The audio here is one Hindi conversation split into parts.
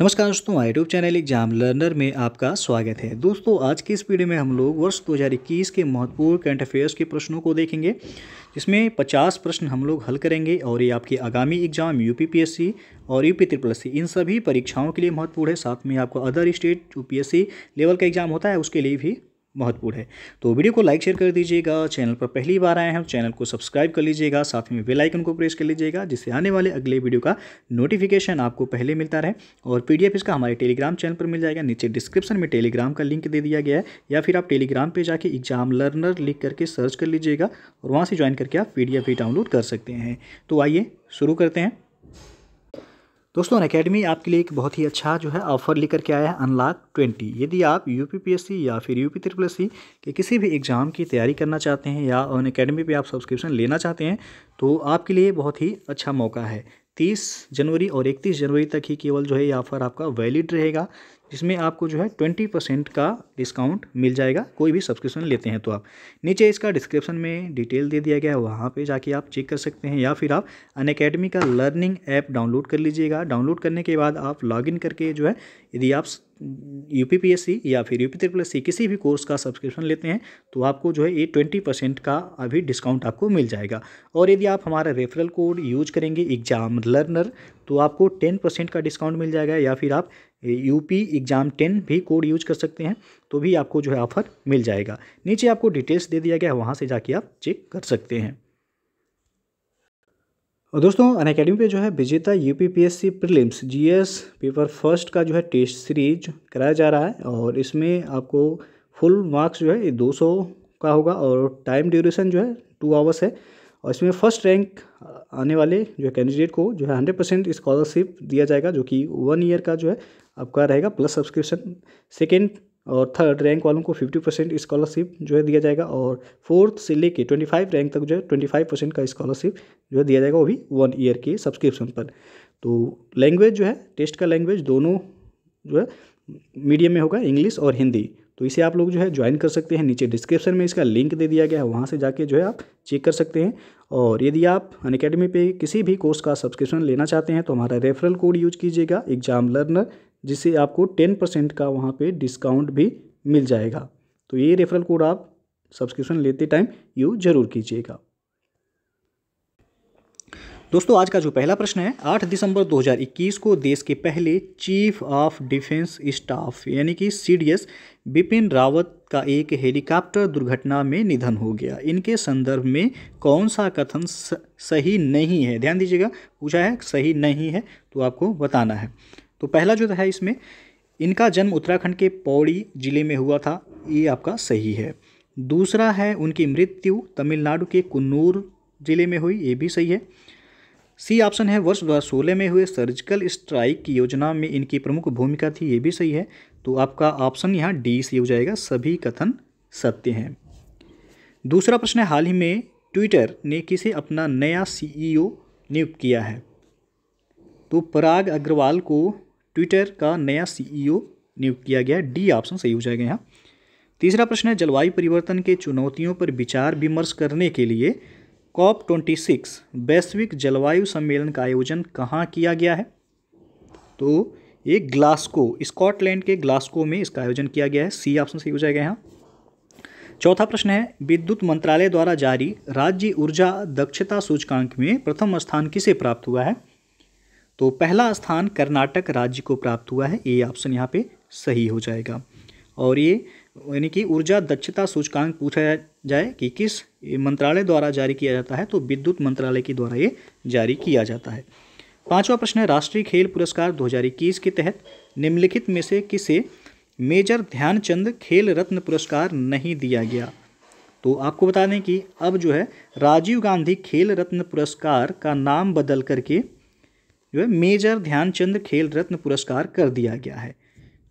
नमस्कार दोस्तों यूट्यूब चैनल एग्जाम लर्नर में आपका स्वागत है दोस्तों आज की इस वीडियो में हम लोग वर्ष 2021 के महत्वपूर्ण करंट अफेयर्स के प्रश्नों को देखेंगे जिसमें 50 प्रश्न हम लोग हल करेंगे और ये आपके आगामी एग्जाम यूपीपीएससी और यूपी एस सी इन सभी परीक्षाओं के लिए महत्वपूर्ण है साथ में आपको अदर स्टेट सी लेवल का एग्जाम होता है उसके लिए भी महत्वपूर्ण है तो वीडियो को लाइक शेयर कर दीजिएगा चैनल पर पहली बार आए हैं चैनल को सब्सक्राइब कर लीजिएगा साथ में बेल आइकन को प्रेस कर लीजिएगा जिससे आने वाले अगले वीडियो का नोटिफिकेशन आपको पहले मिलता रहे और पीडीएफ इसका हमारे टेलीग्राम चैनल पर मिल जाएगा नीचे डिस्क्रिप्शन में टेलीग्राम का लिंक दे दिया गया है या फिर आप टेलीग्राम पर जाके एग्जाम लर्नर लिख करके सर्च कर लीजिएगा और वहाँ से ज्वाइन करके आप पी भी डाउनलोड कर सकते हैं तो आइए शुरू करते हैं दोस्तों अकेडमी आपके लिए एक बहुत ही अच्छा जो है ऑफर लेकर के आया है अनलॉक ट्वेंटी यदि आप यू या फिर यू पी ट्रिपल सी के किसी भी एग्ज़ाम की तैयारी करना चाहते हैं या अन अकेडमी पर आप सब्सक्रिप्शन लेना चाहते हैं तो आपके लिए बहुत ही अच्छा मौका है तीस जनवरी और इकतीस जनवरी तक ही केवल जो है ये ऑफ़र आपका वैलिड रहेगा जिसमें आपको जो है ट्वेंटी परसेंट का डिस्काउंट मिल जाएगा कोई भी सब्सक्रिप्शन लेते हैं तो आप नीचे इसका डिस्क्रिप्शन में डिटेल दे दिया गया है वहाँ पर जाके आप चेक कर सकते हैं या फिर आप अन अकेडमी का लर्निंग ऐप डाउनलोड कर लीजिएगा डाउनलोड करने के बाद आप लॉगिन करके जो है यदि आप U P P S C या फिर U P triple S C किसी भी कोर्स का सब्सक्रिप्शन लेते हैं तो आपको जो है ये ट्वेंटी परसेंट का अभी डिस्काउंट आपको मिल जाएगा और यदि आप हमारा रेफरल कोड यूज करेंगे एग्जाम लर्नर तो आपको टेन परसेंट का डिस्काउंट मिल जाएगा या फिर आप यूपी एग्ज़ाम टेन भी कोड यूज कर सकते हैं तो भी आपको जो है ऑफर मिल जाएगा नीचे आपको डिटेल्स दे दिया गया है वहाँ से जाके आप चेक कर सकते हैं और दोस्तों अन अकेडमी पर जो है विजेता U P P S C prelims G S paper first का जो है टेस्ट सीरीज कराया जा रहा है और इसमें आपको फुल मार्क्स जो है ये दो सौ का होगा और टाइम ड्यूरेशन जो है टू आवर्स है और इसमें फर्स्ट रैंक आने वाले जो है कैंडिडेट को जो है हंड्रेड परसेंट स्कॉलरशिप दिया जाएगा जो कि वन ईयर का जो है आपका रहेगा प्लस सब्सक्रिप्शन सेकेंड और थर्ड रैंक वालों को फिफ्टी परसेंट स्कॉलरशिप जो है दिया जाएगा और फोर्थ से लेके ट्वेंटी फाइव रैंक तक जो है ट्वेंटी फाइव परसेंट का स्कॉलरशिप जो है दिया जाएगा वो भी वन ईयर के सब्सक्रिप्शन पर तो लैंग्वेज जो है टेस्ट का लैंग्वेज दोनों जो है मीडियम में होगा इंग्लिश और हिंदी तो इसे आप लोग जो है ज्वाइन कर सकते हैं नीचे डिस्क्रिप्शन में इसका लिंक दे दिया गया है वहाँ से जाके जो है आप चेक कर सकते हैं और यदि आप अन अकेडमी पे किसी भी कोर्स का सब्सक्रिप्शन लेना चाहते हैं तो हमारा रेफरल कोड यूज कीजिएगा एग्जाम लर्नर जिससे आपको टेन परसेंट का वहाँ पे डिस्काउंट भी मिल जाएगा तो ये रेफरल कोड आप सब्सक्रिप्शन लेते टाइम यूज जरूर कीजिएगा दोस्तों आज का जो पहला प्रश्न है 8 दिसंबर 2021 को देश के पहले चीफ ऑफ डिफेंस स्टाफ यानी कि सीडीएस बिपिन रावत का एक हेलीकॉप्टर दुर्घटना में निधन हो गया इनके संदर्भ में कौन सा कथन सही नहीं है ध्यान दीजिएगा पूछा है सही नहीं है तो आपको बताना है तो पहला जो है इसमें इनका जन्म उत्तराखंड के पौड़ी जिले में हुआ था ये आपका सही है दूसरा है उनकी मृत्यु तमिलनाडु के कन्नूर जिले में हुई ये भी सही है सी ऑप्शन है वर्ष सोलह में हुए सर्जिकल स्ट्राइक की योजना में इनकी प्रमुख भूमिका थी ये भी सही है तो आपका ऑप्शन यहाँ डी सी हो जाएगा सभी कथन सत्य हैं दूसरा प्रश्न है हाल ही में ट्विटर ने किसे अपना नया सीईओ नियुक्त किया है तो पराग अग्रवाल को ट्विटर का नया सीईओ e नियुक्त किया गया डी ऑप्शन सही हो जाएगा यहाँ तीसरा प्रश्न है जलवायु परिवर्तन के चुनौतियों पर विचार विमर्श करने के लिए कॉप ट्वेंटी सिक्स वैश्विक जलवायु सम्मेलन का आयोजन कहाँ किया गया है तो ये ग्लास्को स्कॉटलैंड के ग्लास्को में इसका आयोजन किया गया है सी ऑप्शन सही हो जाएगा यहाँ चौथा प्रश्न है विद्युत मंत्रालय द्वारा जारी राज्य ऊर्जा दक्षता सूचकांक में प्रथम स्थान किसे प्राप्त हुआ है तो पहला स्थान कर्नाटक राज्य को प्राप्त हुआ है ये ऑप्शन यहाँ पे सही हो जाएगा और ये यानी कि ऊर्जा दक्षता सूचकांक पूछा जाए कि किस मंत्रालय द्वारा जारी किया जाता है तो विद्युत मंत्रालय के द्वारा ये जारी किया जाता है पांचवा प्रश्न है राष्ट्रीय खेल पुरस्कार 2021 के तहत निम्नलिखित में से किसे मेजर ध्यानचंद खेल रत्न पुरस्कार नहीं दिया गया तो आपको बता दें कि अब जो है राजीव गांधी खेल रत्न पुरस्कार का नाम बदल करके जो है मेजर ध्यानचंद खेल रत्न पुरस्कार कर दिया गया है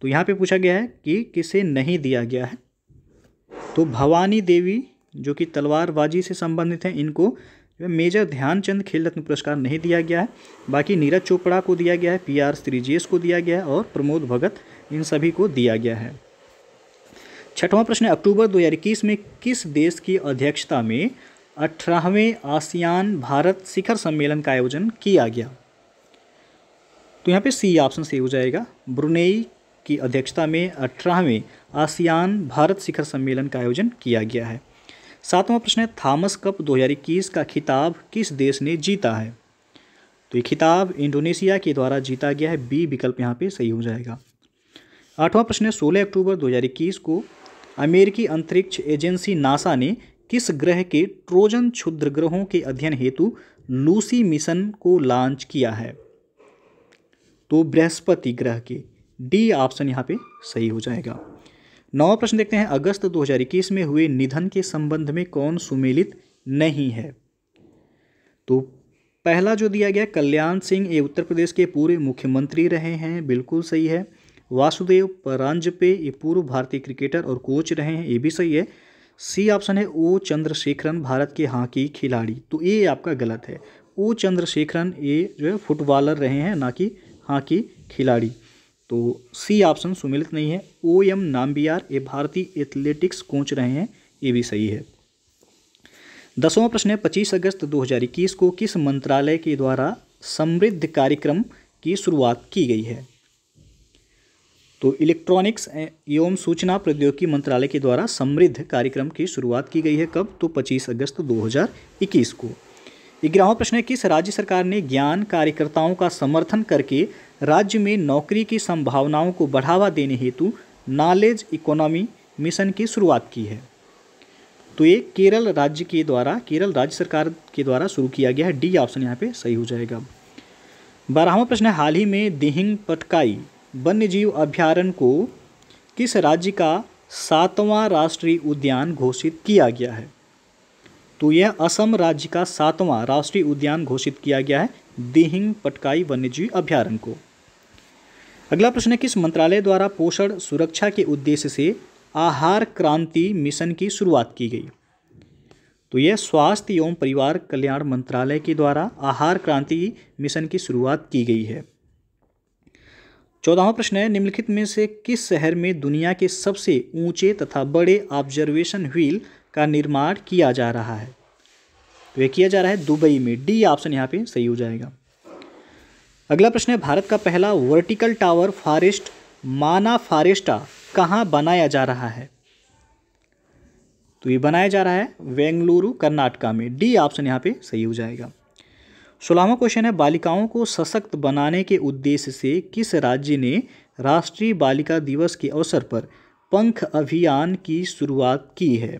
तो यहाँ पे पूछा गया है कि किसे नहीं दिया गया है तो भवानी देवी जो कि तलवारबाजी से संबंधित हैं इनको जो है मेजर ध्यानचंद खेल रत्न पुरस्कार नहीं दिया गया है बाकी नीरज चोपड़ा को दिया गया है पी आर श्रीजेश को दिया गया है और प्रमोद भगत इन सभी को दिया गया है छठवां प्रश्न अक्टूबर 2021 में किस देश की अध्यक्षता में अठारहवें आसियान भारत शिखर सम्मेलन का आयोजन किया गया तो यहाँ पे सी ऑप्शन सही हो जाएगा ब्रुनेई की अध्यक्षता में अठारहवें आसियान भारत शिखर सम्मेलन का आयोजन किया गया है सातवां प्रश्न है थामस कप 2021 का खिताब किस देश ने जीता है तो ये खिताब इंडोनेशिया के द्वारा जीता गया है बी विकल्प यहाँ पे सही हो जाएगा आठवां प्रश्न है सोलह अक्टूबर दो को अमेरिकी अंतरिक्ष एजेंसी नासा ने किस ग्रह के ट्रोजन क्षुद्र ग्रहों के अध्ययन हेतु लूसी मिशन को लॉन्च किया है तो बृहस्पति ग्रह के डी ऑप्शन यहाँ पे सही हो जाएगा नवा प्रश्न देखते हैं अगस्त 2021 में हुए निधन के संबंध में कौन सुमेलित नहीं है तो पहला जो दिया गया कल्याण सिंह ये उत्तर प्रदेश के पूर्व मुख्यमंत्री रहे हैं बिल्कुल सही है वासुदेव परांजपे ये पूर्व भारतीय क्रिकेटर और कोच रहे हैं ये भी सही है सी ऑप्शन है ओ चंद्रशेखरन भारत के हॉकी खिलाड़ी तो ये आपका गलत है ओ चंद्रशेखरन ये जो है फुटबॉलर रहे हैं ना कि हॉकी हाँ खिलाड़ी तो सी ऑप्शन सुमिलित नहीं है ओ एम नाम्बियार ये भारतीय एथलेटिक्स कोच रहे हैं ये भी सही है दसवां प्रश्न है पच्चीस अगस्त 2021 को किस मंत्रालय के द्वारा समृद्ध कार्यक्रम की शुरुआत की गई है तो इलेक्ट्रॉनिक्स एवं सूचना प्रौद्योगिकी मंत्रालय के द्वारा समृद्ध कार्यक्रम की शुरुआत की गई है कब तो 25 अगस्त 2021 को ग्यारहवा प्रश्न है किस राज्य सरकार ने ज्ञान कार्यकर्ताओं का समर्थन करके राज्य में नौकरी की संभावनाओं को बढ़ावा देने हेतु नॉलेज इकोनॉमी मिशन की शुरुआत की है तो ये केरल राज्य के द्वारा केरल राज्य सरकार के द्वारा शुरू किया गया है डी ऑप्शन यहाँ पे सही हो जाएगा बारहवा प्रश्न है हाल ही में दिहिंग पटकाई वन्य जीव अभ्यारण्य को किस राज्य का सातवां राष्ट्रीय उद्यान घोषित किया गया है तो यह असम राज्य का सातवां राष्ट्रीय उद्यान घोषित किया गया है दिहिंग पटकाई वन्यजीव अभ्यारण्य को अगला प्रश्न है किस मंत्रालय द्वारा पोषण सुरक्षा के उद्देश्य से आहार क्रांति मिशन की शुरुआत की गई तो यह स्वास्थ्य एवं परिवार कल्याण मंत्रालय के द्वारा आहार क्रांति मिशन की शुरुआत की गई है चौदहवा प्रश्न है निम्नलिखित में से किस शहर में दुनिया के सबसे ऊंचे तथा बड़े ऑब्जर्वेशन व्हील का निर्माण किया जा रहा है तो ये किया जा रहा है दुबई में डी ऑप्शन यहाँ पे सही हो जाएगा अगला प्रश्न है भारत का पहला वर्टिकल टावर फॉरेस्ट माना फॉरेस्टा कहाँ बनाया जा रहा है तो ये बनाया जा रहा है बेंगलुरु कर्नाटका में डी ऑप्शन यहाँ पे सही हो जाएगा सोलहवा क्वेश्चन है बालिकाओं को सशक्त बनाने के उद्देश्य से किस राज्य ने राष्ट्रीय बालिका दिवस के अवसर पर पंख अभियान की शुरुआत की है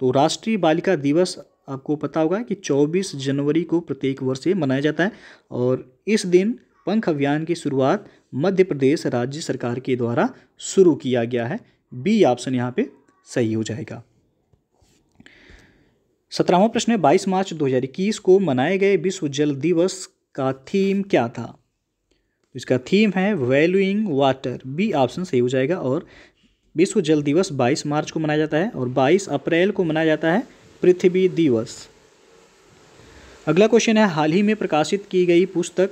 तो राष्ट्रीय बालिका दिवस आपको पता होगा कि 24 जनवरी को प्रत्येक वर्ष मनाया जाता है और इस दिन पंख अभियान की शुरुआत मध्य प्रदेश राज्य सरकार के द्वारा शुरू किया गया है बी ऑप्शन यहाँ पे सही हो जाएगा सत्रहवा प्रश्न है बाईस मार्च 2021 को मनाए गए विश्व जल दिवस का थीम क्या था तो इसका थीम है वैल्यूइंग वाटर बी ऑप्शन सही हो जाएगा और विश्व जल दिवस 22 मार्च को मनाया जाता है और 22 अप्रैल को मनाया जाता है पृथ्वी दिवस अगला क्वेश्चन है हाल ही में प्रकाशित की गई पुस्तक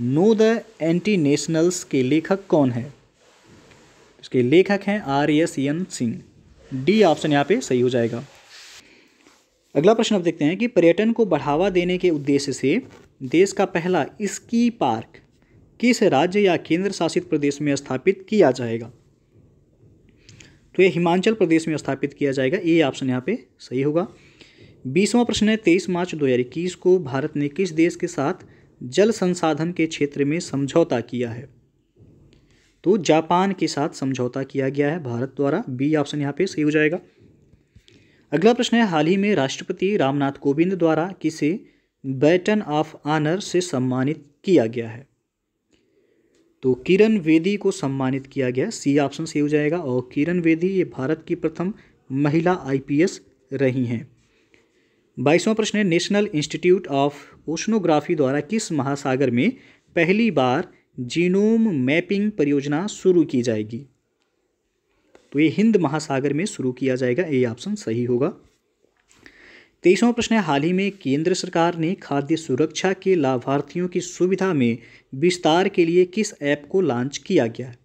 नो द एंटी नेशनल्स के लेखक कौन है इसके लेखक हैं R S N Singh D option यहाँ पे सही हो जाएगा अगला प्रश्न आप देखते हैं कि पर्यटन को बढ़ावा देने के उद्देश्य से देश का पहला स्की पार्क किस राज्य या केंद्र शासित प्रदेश में स्थापित किया जाएगा तो ये हिमाचल प्रदेश में स्थापित किया जाएगा ये ऑप्शन यहाँ पे सही होगा बीसवां प्रश्न है तेईस मार्च दो हज़ार इक्कीस को भारत ने किस देश के साथ जल संसाधन के क्षेत्र में समझौता किया है तो जापान के साथ समझौता किया गया है भारत द्वारा बी ऑप्शन यहाँ पे सही हो जाएगा अगला प्रश्न है हाल ही में राष्ट्रपति रामनाथ कोविंद द्वारा किसे बैटन ऑफ आनर से सम्मानित किया गया है तो किरण वेदी को सम्मानित किया गया सी ऑप्शन सही हो जाएगा और किरण वेदी ये भारत की प्रथम महिला आईपीएस रही हैं बाईसवां प्रश्न है नेशनल इंस्टीट्यूट ऑफ ओशनोग्राफी द्वारा किस महासागर में पहली बार जीनोम मैपिंग परियोजना शुरू की जाएगी तो ये हिंद महासागर में शुरू किया जाएगा ये ऑप्शन सही होगा तेईसवां प्रश्न है हाल ही में केंद्र सरकार ने खाद्य सुरक्षा के लाभार्थियों की सुविधा में विस्तार के लिए किस ऐप को लॉन्च किया गया है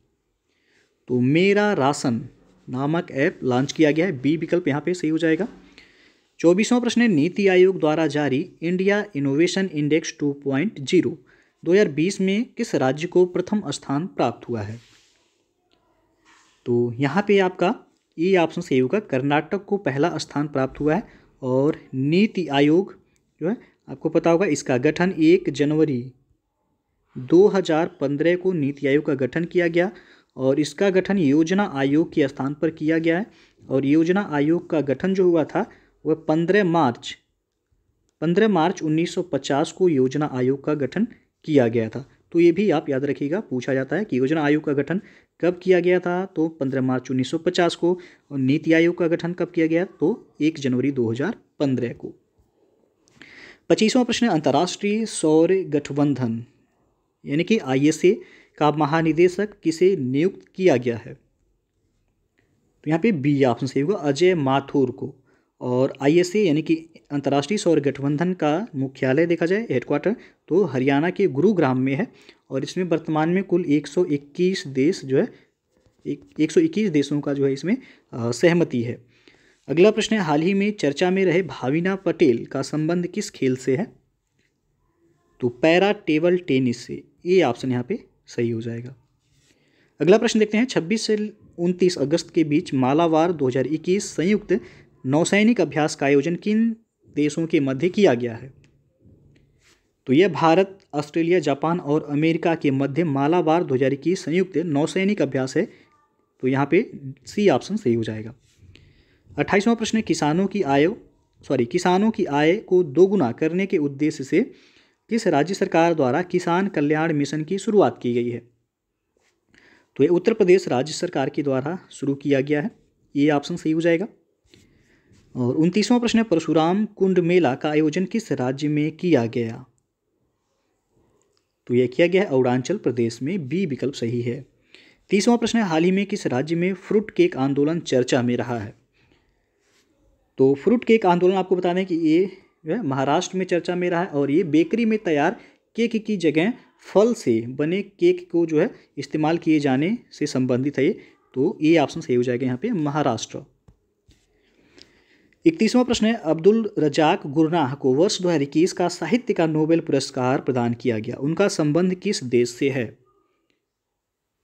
तो मेरा राशन नामक ऐप लॉन्च किया गया है बी विकल्प यहाँ पे सही हो जाएगा चौबीसवां प्रश्न है नीति आयोग द्वारा जारी इंडिया इनोवेशन इंडेक्स 2.0 बीस में किस राज्य को प्रथम स्थान प्राप्त हुआ है तो यहाँ पे आपका ई ऑप्शन सही होगा कर्नाटक को पहला स्थान प्राप्त हुआ है और नीति आयोग जो है आपको पता होगा इसका गठन एक जनवरी 2015 को नीति आयोग का गठन किया गया और इसका गठन योजना आयोग के स्थान पर किया गया है और योजना आयोग का गठन जो हुआ था वह 15 मार्च 15 मार्च 1950 को योजना आयोग का गठन किया गया था तो ये भी आप याद रखिएगा पूछा जाता है कि योजना आयोग का गठन कब किया गया था तो 15 मार्च 1950 को और नीति आयोग का गठन कब किया गया तो 1 जनवरी 2015 को पच्चीसवां प्रश्न अंतर्राष्ट्रीय सौर गठबंधन यानी कि आईएसए का महानिदेशक किसे नियुक्त किया गया है तो यहाँ पे बी ऑप्शन सही होगा अजय माथुर को और आईएसए यानी कि अंतर्राष्ट्रीय सौर गठबंधन का मुख्यालय देखा जाए हेडक्वार्टर तो हरियाणा के गुरुग्राम में है और इसमें वर्तमान में कुल 121 देश जो है एक इक्कीस देशों का जो है इसमें सहमति है अगला प्रश्न है हाल ही में चर्चा में रहे भाविना पटेल का संबंध किस खेल से है तो पैरा टेबल टेनिस से ये ऑप्शन यहाँ पे सही हो जाएगा अगला प्रश्न देखते हैं 26 से 29 अगस्त के बीच मालावार 2021 संयुक्त नौसैनिक अभ्यास का आयोजन किन देशों के मध्य किया गया है तो यह भारत ऑस्ट्रेलिया जापान और अमेरिका के मध्य मालाबार दो हज़ार इक्कीस संयुक्त नौसैनिक अभ्यास है तो यहाँ पे सी ऑप्शन सही हो जाएगा अट्ठाईसवां प्रश्न किसानों की आय सॉरी किसानों की आय को दोगुना करने के उद्देश्य से किस राज्य सरकार द्वारा किसान कल्याण मिशन की शुरुआत की गई है तो ये उत्तर प्रदेश राज्य सरकार के द्वारा शुरू किया गया है ये ऑप्शन सही हो जाएगा और उनतीसवां प्रश्न है परशुराम कुंड मेला का आयोजन किस राज्य में किया गया तो यह किया गया है अरुणाचल प्रदेश में बी विकल्प सही है तीसवां प्रश्न है हाल ही में किस राज्य में फ्रूट केक आंदोलन चर्चा में रहा है तो फ्रूट केक आंदोलन आपको बता दें कि ये जो है महाराष्ट्र में चर्चा में रहा है और ये बेकरी में तैयार केक की जगह फल से बने केक को जो है इस्तेमाल किए जाने से संबंधित है ये तो ये ऑप्शन सही हो जाएगा यहाँ पे महाराष्ट्र इकतीसवां प्रश्न है अब्दुल रजाक गुरनाह को वर्ष 2021 का साहित्य का नोबेल पुरस्कार प्रदान किया गया उनका संबंध किस देश से है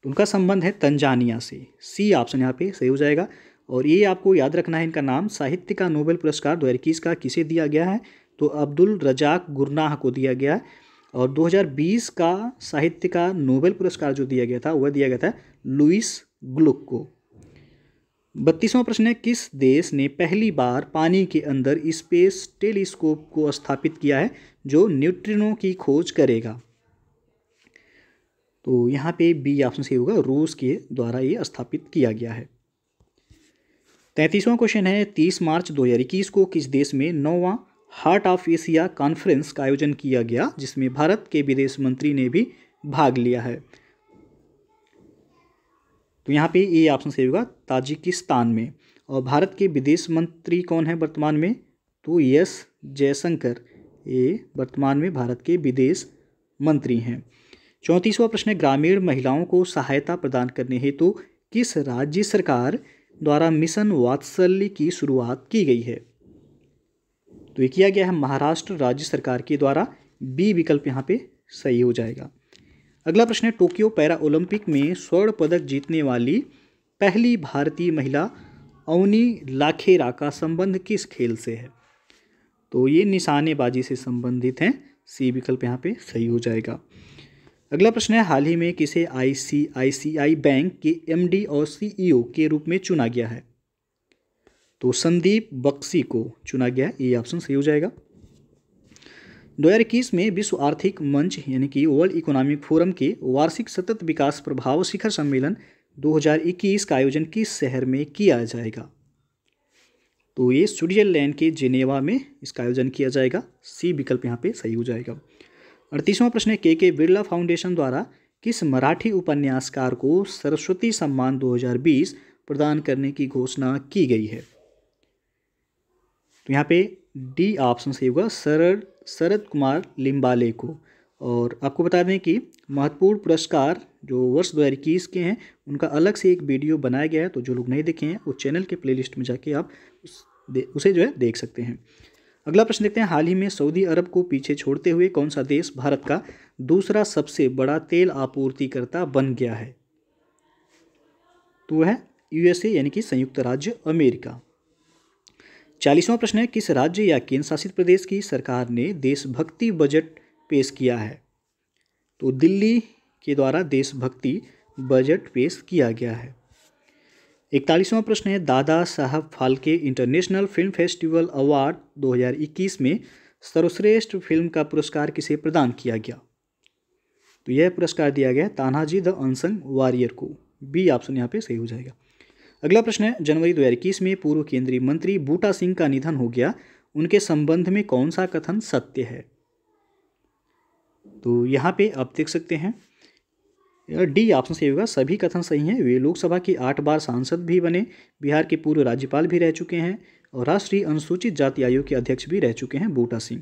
उनका संबंध है तंजानिया से सी ऑप्शन यहाँ पे सही हो जाएगा और ये आपको याद रखना है इनका नाम साहित्य का नोबेल पुरस्कार दो का किसे दिया गया है तो अब्दुल रजाक गुरनाह को दिया गया और 2020 का साहित्य का नोबेल पुरस्कार जो दिया गया था वह दिया गया था लुइस ग्लुक को बत्तीसवां प्रश्न है किस देश ने पहली बार पानी के अंदर स्पेस टेलीस्कोप को स्थापित किया है जो न्यूट्रिनो की खोज करेगा तो यहाँ पे बी ऑप्शन सही होगा रूस के द्वारा ये स्थापित किया गया है तैंतीसवां क्वेश्चन है तीस मार्च दो हज़ार इक्कीस को किस देश में नौवां हार्ट ऑफ एशिया कॉन्फ्रेंस का आयोजन किया गया जिसमें भारत के विदेश मंत्री ने भी भाग लिया है तो यहाँ पे ये ऑप्शन सही होगा ताजिकिस्तान में और भारत के विदेश मंत्री कौन है वर्तमान में तो यस जयशंकर ये वर्तमान में भारत के विदेश मंत्री हैं चौंतीसवां प्रश्न है ग्रामीण महिलाओं को सहायता प्रदान करने हेतु तो किस राज्य सरकार द्वारा मिशन वात्सल्य की शुरुआत की गई है तो ये किया गया है महाराष्ट्र राज्य सरकार के द्वारा बी विकल्प यहाँ पे सही हो जाएगा अगला प्रश्न है टोक्यो पैरा ओलंपिक में स्वर्ण पदक जीतने वाली पहली भारतीय महिला अवनी लाखेरा का संबंध किस खेल से है तो ये निशानेबाजी से संबंधित हैं सी विकल्प यहाँ पे सही हो जाएगा अगला प्रश्न है हाल ही में किसे आईसीआईसीआई बैंक के एमडी और सीईओ के रूप में चुना गया है तो संदीप बक्सी को चुना गया ये ऑप्शन सही हो जाएगा 2021 में विश्व आर्थिक मंच यानी कि वर्ल्ड इकोनॉमिक फोरम के वार्षिक सतत विकास प्रभाव शिखर सम्मेलन 2021 का आयोजन किस शहर में किया जाएगा तो ये स्विट्जरलैंड के जेनेवा में इसका आयोजन किया जाएगा सी विकल्प यहाँ पे सही हो जाएगा अड़तीसवां प्रश्न है के के बिरला फाउंडेशन द्वारा किस मराठी उपन्यासकार को सरस्वती सम्मान 2020 प्रदान करने की घोषणा की गई है तो यहाँ पे डी ऑप्शन सही होगा शरद शरद कुमार लिम्बाले को और आपको बता दें कि महत्वपूर्ण पुरस्कार जो वर्ष दो हज़ार इक्कीस के हैं उनका अलग से एक वीडियो बनाया गया है तो जो लोग नहीं देखे हैं वो चैनल के प्लेलिस्ट में जाके आप उस उसे जो है देख सकते हैं अगला प्रश्न देखते हैं हाल ही में सऊदी अरब को पीछे छोड़ते हुए कौन सा देश भारत का दूसरा सबसे बड़ा तेल आपूर्तिकर्ता बन गया है तो वह है यूएसए यानी कि संयुक्त राज्य अमेरिका चालीसवां प्रश्न है किस राज्य या केंद्र शासित प्रदेश की सरकार ने देशभक्ति बजट पेश किया है तो दिल्ली के द्वारा देशभक्ति बजट पेश किया गया है इकतालीसवां प्रश्न है Dada Saheb Phalke international film festival award 2021 में सर्वश्रेष्ठ फिल्म का पुरस्कार किसे प्रदान किया गया तो यह पुरस्कार दिया गया तानाजी द अनसंग वॉरियर को बी ऑप्शन यहाँ पे सही हो जाएगा अगला प्रश्न है जनवरी दो में पूर्व केंद्रीय मंत्री बूटा सिंह का निधन हो गया उनके संबंध में कौन सा कथन सत्य है तो यहाँ पे आप देख सकते हैं डी ऑप्शन सही होगा सभी कथन सही हैं वे लोकसभा की आठ बार सांसद भी बने बिहार के पूर्व राज्यपाल भी रह चुके हैं और राष्ट्रीय अनुसूचित जाति आयोग के अध्यक्ष भी रह चुके हैं बूटा सिंह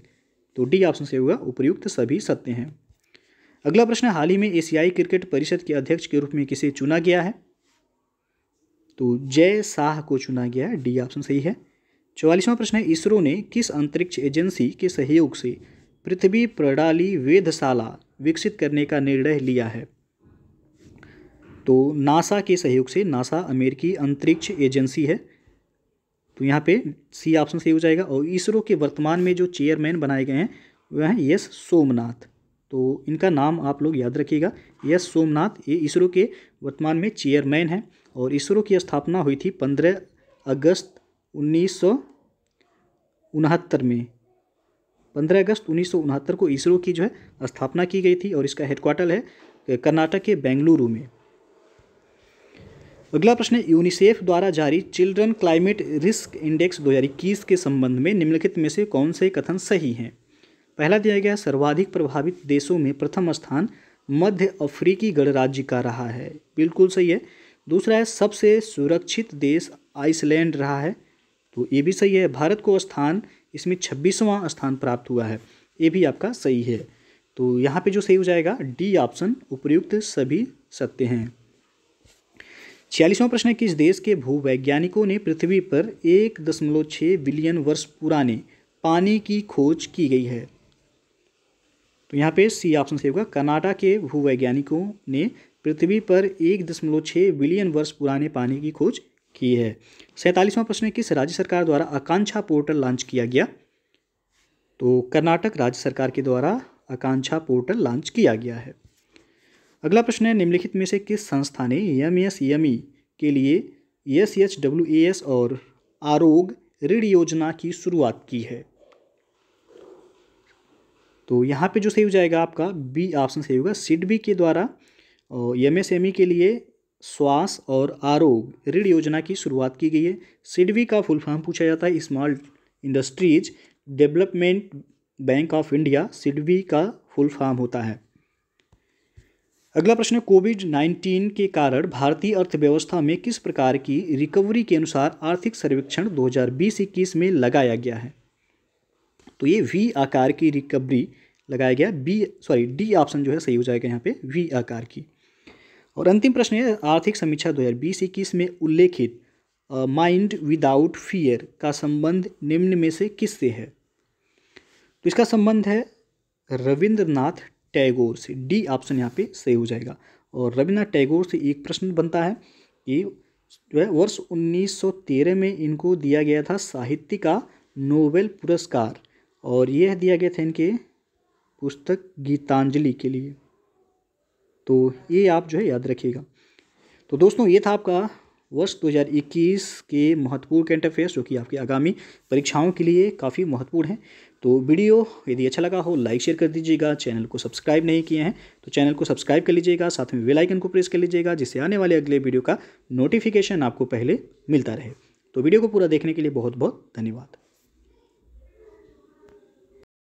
तो डी ऑप्शन सही होगा उपयुक्त सभी सत्य हैं अगला प्रश्न हाल ही में एशियाई क्रिकेट परिषद के अध्यक्ष के रूप में किसे चुना गया है तो जय शाह को चुना गया डी ऑप्शन सही है चौवालीसवां प्रश्न है इसरो ने किस अंतरिक्ष एजेंसी के सहयोग से पृथ्वी प्रणाली वेधशाला विकसित करने का निर्णय लिया है तो नासा के सहयोग से नासा अमेरिकी अंतरिक्ष एजेंसी है तो यहाँ पे सी ऑप्शन सही हो जाएगा और इसरो के वर्तमान में जो चेयरमैन बनाए गए हैं वह हैं यस सोमनाथ तो इनका नाम आप लोग याद रखिएगा एस सोमनाथ ये इसरो के वर्तमान में चेयरमैन हैं और इसरो की स्थापना हुई थी पंद्रह अगस्त उन्नीस में पंद्रह अगस्त उन्नीस को इसरो की जो है स्थापना की गई थी और इसका हेडक्वार्टर है कर्नाटक के बेंगलुरु में अगला प्रश्न है यूनिसेफ द्वारा जारी चिल्ड्रन क्लाइमेट रिस्क इंडेक्स 2021 के संबंध में निम्नलिखित में से कौन से कथन सही हैं पहला दिया गया सर्वाधिक प्रभावित देशों में प्रथम स्थान मध्य अफ्रीकी गणराज्य का रहा है बिल्कुल सही है दूसरा है सबसे सुरक्षित देश आइसलैंड रहा है तो ये भी सही है भारत को स्थान इसमें छब्बीसवां स्थान प्राप्त हुआ है ये भी आपका सही है तो यहाँ पे जो सही हो जाएगा डी ऑप्शन उपयुक्त सभी सत्य हैं छियालीसवां प्रश्न है किस देश के भूवैज्ञानिकों ने पृथ्वी पर एक दशमलव छः बिलियन वर्ष पुराने पानी की खोज की गई है तो यहाँ पे सी ऑप्शन सही होगा कर्नाटक के भूवैज्ञानिकों ने पृथ्वी पर एक दशमलव छः बिलियन वर्ष पुराने पानी की खोज की है सैंतालीसवां प्रश्न है किस राज्य सरकार द्वारा आकांक्षा पोर्टल लॉन्च किया गया तो कर्नाटक राज्य सरकार के द्वारा आकांक्षा पोर्टल लॉन्च किया गया है अगला प्रश्न है निम्नलिखित में से किस संस्था ने एम एस एम ई के लिए S H W A S और आरोग ऋण योजना की शुरुआत की है तो यहाँ पे जो सही हो जाएगा आपका बी ऑप्शन सही होगा सिडबी के द्वारा एम एस एम ई के लिए श्वास और आरोग ऋण योजना की शुरुआत की गई है सिडबी का फुल फॉर्म पूछा जाता है small industries development bank of India SIDBI का फुल फॉर्म होता है अगला प्रश्न कोविड नाइन्टीन के कारण भारतीय अर्थव्यवस्था में किस प्रकार की रिकवरी के अनुसार आर्थिक सर्वेक्षण बीस इक्कीस में लगाया गया है तो ये वी आकार की रिकवरी लगाया गया बी सॉरी डी ऑप्शन जो है सही हो जाएगा यहाँ पे वी आकार की और अंतिम प्रश्न है आर्थिक समीक्षा बीस इक्कीस में उल्लेखित माइंड विदाउट फियर का संबंध निम्न में से किससे है तो इसका संबंध है रविंद्रनाथ टैगोर से डी ऑप्शन यहाँ पे सही हो जाएगा और रविन्द्रनाथ टैगोर से एक प्रश्न बनता है कि जो है वर्ष 1913 में इनको दिया गया था साहित्य का नोबेल पुरस्कार और यह दिया गया था इनके पुस्तक गीतांजलि के लिए तो ये आप जो है याद रखिएगा तो दोस्तों ये था आपका वर्ष 2021 के महत्वपूर्ण करंट अफेयर्स जो कि आपकी आगामी परीक्षाओं के लिए काफ़ी महत्वपूर्ण हैं तो वीडियो यदि अच्छा लगा हो लाइक शेयर कर दीजिएगा चैनल को सब्सक्राइब नहीं किए हैं तो चैनल को सब्सक्राइब कर लीजिएगा साथ में वेल आइकन को प्रेस कर लीजिएगा जिससे आने वाले अगले वीडियो का नोटिफिकेशन आपको पहले मिलता रहे तो वीडियो को पूरा देखने के लिए बहुत बहुत धन्यवाद